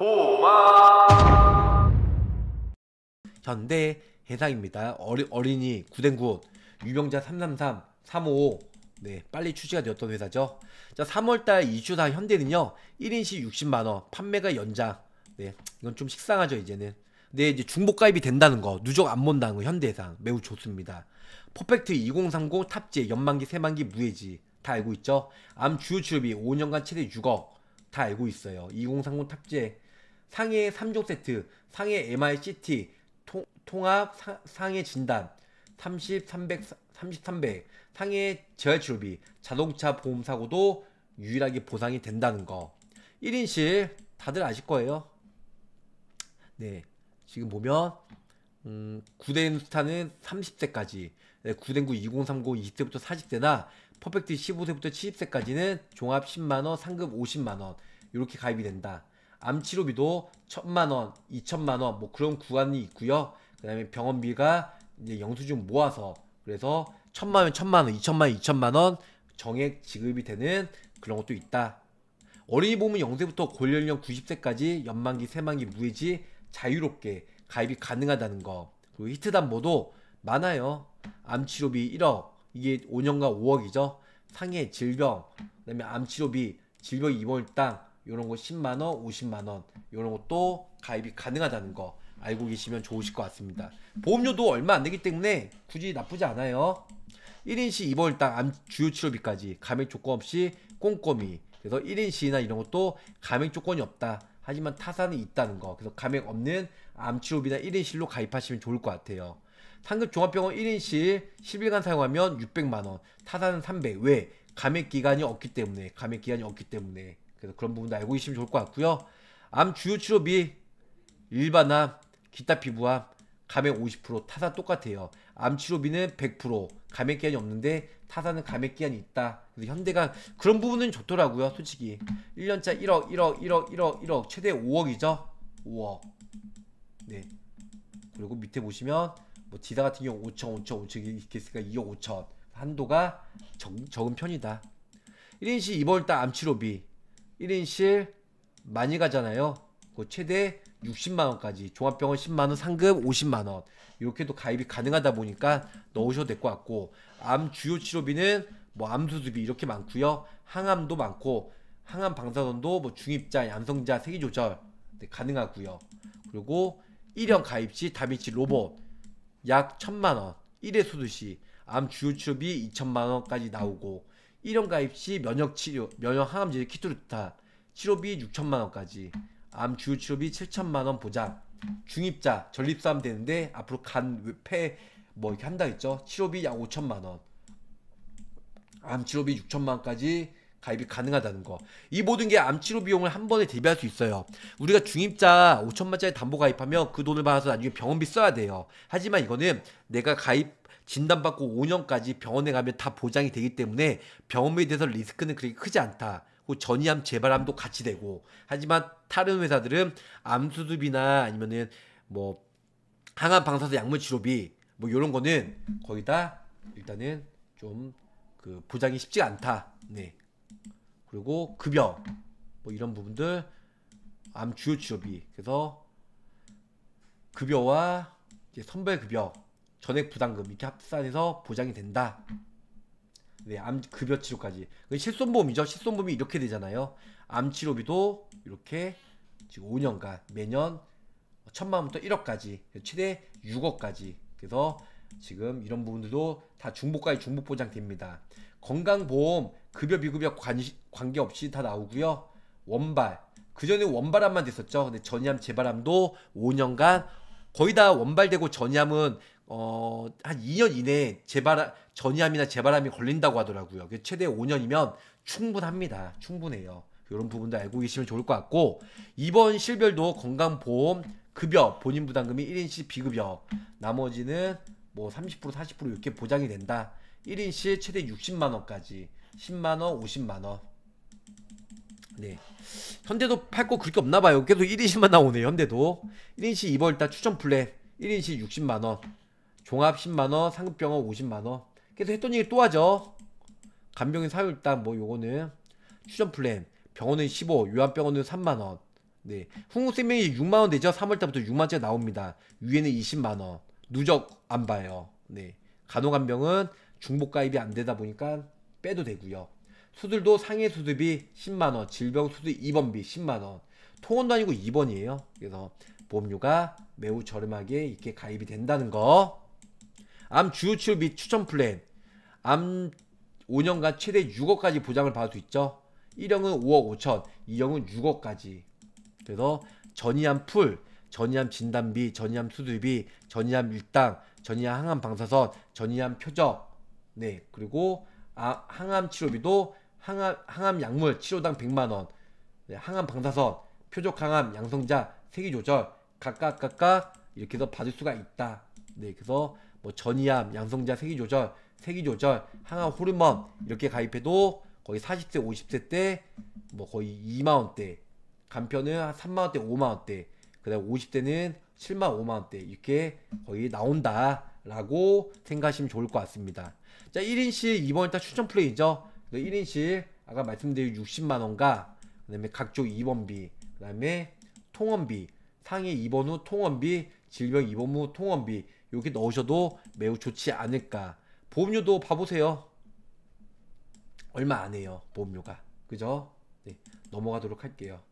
보마 현대 해상입니다. 어리, 어린이 9댕9 유명자 333 355 네, 빨리 출시가 되었던 회사죠. 자, 3월달 이슈사 현대는요, 1인시 60만원, 판매가 연장. 네, 이건 좀 식상하죠, 이제는. 근 이제 중복가입이 된다는 거, 누적 안 본다는 거, 현대상. 해 매우 좋습니다. 퍼펙트 2030 탑재, 연만기, 세만기, 무해지. 다 알고 있죠? 암 주요 취업 5년간 최대 6억. 다 알고 있어요. 2030 탑재. 상해 3종 세트, 상해 MICT, 통, 합 상해 진단, 3 300, 상해 재활 치료비, 자동차 보험 사고도 유일하게 보상이 된다는 거. 1인실 다들 아실 거예요. 네. 지금 보면 음, 구덴 스타는 30세까지, 네, 구덴구 2030 20세부터 40세나 퍼펙트 15세부터 70세까지는 종합 10만원, 상급 50만원 이렇게 가입이 된다. 암치료비도 천만 원, 이천만 원, 뭐 그런 구간이 있고요. 그 다음에 병원비가 이제 영수증 모아서 그래서 천만 원, 천만 원, 이천만 원, 이천만 원 정액 지급이 되는 그런 것도 있다. 어린이 보험은 영세부터 골연령 90세까지 연만기, 세만기, 무해지 자유롭게 가입이 가능하다는 거. 그리고 히트담보도 많아요. 암치료비 1억, 이게 5년간 5억이죠. 상해 질병, 그다음에 암치료비, 질병 입원일당, 이런 거 10만 원, 50만 원 이런 것도 가입이 가능하다는 거 알고 계시면 좋으실 것 같습니다. 보험료도 얼마 안 되기 때문에 굳이 나쁘지 않아요. 1인 시 2벌 땅암 주요 치료비까지 감액 조건 없이 꼼꼼히 그래서 1인 시나 이런 것도 감액 조건이 없다. 하지만 타산이 있다는 거. 그래서 감액 없는 암 치료비나 1인 실로 가입하시면 좋을 것 같아요. 상급 종합병원 1인실 10일간 사용하면 600만 원, 타산은 300. 왜? 감액 기간이 없기 때문에, 감액 기간이 없기 때문에. 그래서 그런 부분도 알고 계시면 좋을 것 같고요. 암 주요 치료비 일반암, 기타 피부암, 감액 50% 타사 똑같아요. 암 치료비는 100% 감액 기한이 없는데 타사는 감액 기한이 있다. 그래서 현대가 그런 부분은 좋더라고요. 솔직히 1년짜 1억, 1억, 1억, 1억, 1억 최대 5억이죠. 5억. 네. 그리고 밑에 보시면 뭐 디다 같은 경우 5천, 5천, 5천 이렇게 있으니까 2억 5천. 한도가 적, 적은 편이다. 1인시 입월당 암치료비 1인실 많이 가잖아요. 그 최대 60만원까지 종합병원 10만원 상급 50만원 이렇게도 가입이 가능하다 보니까 넣으셔도 될 것 같고 암 주요 치료비는 뭐 암수술비 이렇게 많고요 항암도 많고 항암 방사선도 뭐 중입자 양성자 세기 조절 네, 가능하고요 그리고 1형 가입 시다비치 로봇 약 1000만원 1회 수술 시암 주요 치료비 2천만원까지 나오고 1년 가입 시 면역 치료, 면역 항암제 키트르타 치료비 6천만 원까지 암 주요 치료비 7천만 원 보장. 중입자 전립삼 되는데 앞으로 간, 폐 뭐 이렇게 한다 했죠 치료비 약 5천만 원. 암 치료비 6천만 원까지 가입이 가능하다는 거. 이 모든 게 암치료 비용을 한 번에 대비할 수 있어요. 우리가 중입자 5천만짜리 원 담보 가입하면 그 돈을 받아서 나중에 병원비 써야 돼요. 하지만 이거는 내가 가입 진단받고 5년까지 병원에 가면 다 보장이 되기 때문에 병원에 대해서 리스크는 그렇게 크지 않다. 전이암 재발암도 같이 되고 하지만 다른 회사들은 암수술이나 아니면은 뭐 항암 방사선 약물 치료비 뭐 이런 거는 거의 다 일단은 좀 그 보장이 쉽지 않다. 네. 그리고 급여 뭐 이런 부분들 암 주요 치료비 그래서 급여와 선별 급여 전액 부담금 이렇게 합산해서 보장이 된다. 네, 암 급여 치료까지. 실손보험이죠. 실손보험이 이렇게 되잖아요. 암 치료비도 이렇게 지금 5년간 매년 천만 원부터 1억까지 최대 6억까지. 그래서 지금 이런 부분들도 다 중복까지 중복 보장됩니다. 건강보험 급여 비급여 관계 없이 다 나오고요. 원발 그 전에 원발암만 됐었죠. 근데 전이암 재발암도 5년간 거의 다 원발되고 전이함은 어, 한 2년 이내에 재발 전이함이나 재발함이 걸린다고 하더라고요. 최대 5년이면 충분합니다. 충분해요. 이런 부분도 알고 계시면 좋을 것 같고 이번 실별도 건강보험 급여 본인 부담금이 1인시 비급여 나머지는 뭐 30% 40% 이렇게 보장이 된다. 1인씩 최대 60만 원까지 10만 원, 50만 원 네. 현대도 팔 거 그렇게 없나 봐요. 계속 1인시만 나오네요. 현대도. 1인시 2벌 다 추천 플랜 1인시 60만 원. 종합 10만 원, 상급 병원 50만 원. 계속 했던 얘기 또 하죠. 간병인 사유일단뭐 요거는 추천 플랜. 병원은 15, 요한병원은 3만 원. 네. 흥국 생명이 6만 원 되죠. 3월 달부터 6만째 원 나옵니다. 위에는 20만 원. 누적 안 봐요. 네. 간호간병은 중복 가입이 안 되다 보니까 빼도 되고요. 수들도 상해 수습이 10만원, 질병 수습 2번비 10만원. 통원도 아니고 2번이에요. 그래서 보험료가 매우 저렴하게 이렇게 가입이 된다는 거. 암 주요 치료 및 추천 플랜. 암 5년간 최대 6억까지 보장을 받을 수 있죠. 1형은 5억 5천, 2형은 6억까지. 그래서 전이암 풀, 전이암 진단비, 전이암 수술비, 전이암 일당, 전이암 항암 방사선, 전이암 표적. 네, 그리고 아, 항암 치료비도 항암, 항암 약물 치료당 100만원 항암 방사선 표적 항암 양성자 세기 조절 각각 각각 이렇게 해서 받을 수가 있다 네 그래서 뭐 전이암 양성자 세기 조절 세기 조절 항암 호르몬 이렇게 가입해도 거의 40세 50세 때 뭐 거의 2만원대 간편은 3만원대 5만원대 그다음 50대는 7만 5만원대 이렇게 거의 나온다 라고 생각하시면 좋을 것 같습니다 자 1인실 이번에 딱 추천 플레이죠 1인실 그 아까 말씀드린 60만원과 그 다음에 각종 입원비 그 다음에 통원비 상해 입원 후 통원비 질병 입원 후 통원비 이렇게 넣으셔도 매우 좋지 않을까 보험료도 봐보세요 얼마 안 해요 보험료가 그죠? 네, 넘어가도록 할게요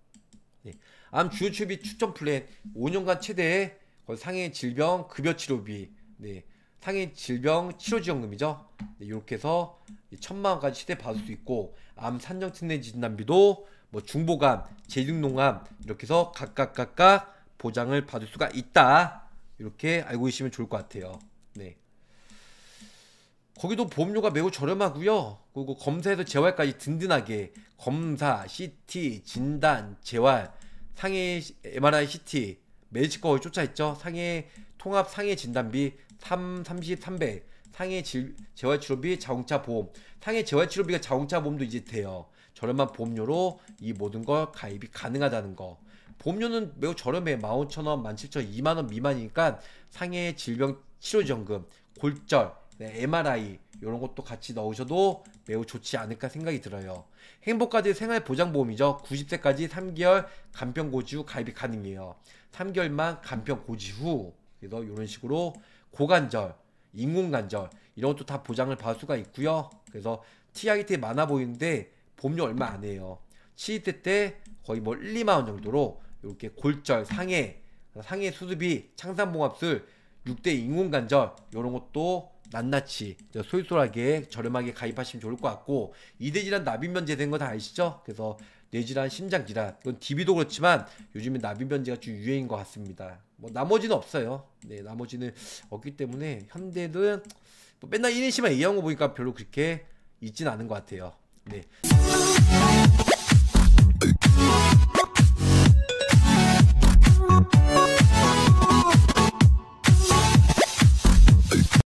네. 암 주요 추비 추천 플랜 5년간 최대 상해 질병 급여 치료비 네. 상해 질병 치료 지원금이죠. 네, 이렇게 해서 천만 원까지 시세 받을 수 있고 암 산정 특례 진단비도 뭐 중보감, 재등농암 이렇게 해서 각각 각각 보장을 받을 수가 있다. 이렇게 알고 계시면 좋을 것 같아요. 네. 거기도 보험료가 매우 저렴하고요. 그리고 검사에서 재활까지 든든하게 검사, CT, 진단, 재활, 상해 MRI, CT 매직 치과에 쫓아 있죠. 상해 통합 상해 진단비 3, 33배 상해 질, 재활치료비 자동차 보험 상해 재활치료비가 자동차 보험도 이제 돼요 저렴한 보험료로 이 모든 걸 가입이 가능하다는 거 보험료는 매우 저렴해 15,000원, 17,000원, 2만원 미만이니까 상해 질병 치료지원금, 골절, 네, MRI 이런 것도 같이 넣으셔도 매우 좋지 않을까 생각이 들어요. 행복가드 생활보장보험이죠. 90세까지 3개월 간병고지 후 가입이 가능해요. 3개월만 간병고지 후 그래서 이런 식으로 고관절, 인공관절 이런 것도 다 보장을 받을 수가 있고요. 그래서 TI 때 많아 보이는데 보험료 얼마 안 해요. 치이때 거의 뭐 1, 2만 원 정도로 이렇게 골절, 상해, 상해 수습이, 창산봉합술, 6대 인공관절 이런 것도 낱낱이 솔솔하게 저렴하게 가입하시면 좋을 것 같고 이대 질환 납입 면제된 거 다 아시죠? 그래서 뇌질환, 심장질환, 이건 DB도 그렇지만 요즘에 나비변제가 좀 유행인 것 같습니다. 뭐 나머지는 없어요. 네, 나머지는 없기 때문에 현대는 뭐 맨날 1인시만 얘기한 거 보니까 별로 그렇게 있진 않은 것 같아요. 네.